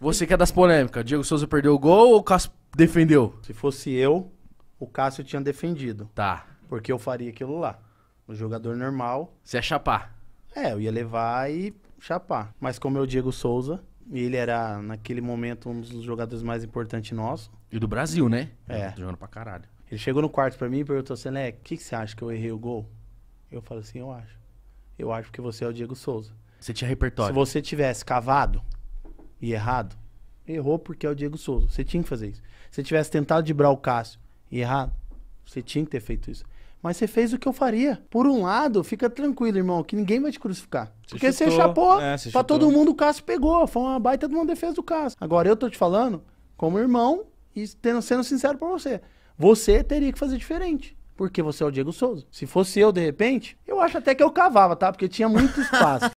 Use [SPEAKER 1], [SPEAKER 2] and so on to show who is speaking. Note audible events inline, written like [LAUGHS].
[SPEAKER 1] Você que é das polêmicas, Diego Souza perdeu o gol ou o Cássio defendeu? Se fosse eu, o Cássio tinha defendido. Tá. Porque eu faria aquilo lá. O jogador normal. Você ia chapar. É, eu ia levar e chapar. Mas como é o Diego Souza, e ele era, naquele momento, um dos jogadores mais importantes nossos.
[SPEAKER 2] E do Brasil, né? É. Tá jogando pra
[SPEAKER 1] caralho. Ele chegou no quarto pra mim e perguntou assim, né, o que, que você acha que eu errei o gol? Eu falei assim, eu acho. Eu acho que você é o Diego Souza.
[SPEAKER 2] Você tinha repertório. Se
[SPEAKER 1] você tivesse cavado, e errado? Errou porque é o Diego Souza. Você tinha que fazer isso. Se tivesse tentado dibrar o Cássio e errado, você tinha que ter feito isso. Mas você fez o que eu faria. Por um lado, fica tranquilo, irmão, que ninguém vai te crucificar. porque chutou, você chapou, é, pra chutou. todo mundo o Cássio pegou. Foi uma baita de uma defesa do Cássio. Agora, eu tô te falando, como irmão, e tendo, sendo sincero pra você, você teria que fazer diferente. Porque você é o Diego Souza. Se fosse eu, de repente, eu acho até que eu cavava, tá? Porque tinha muito espaço. [LAUGHS]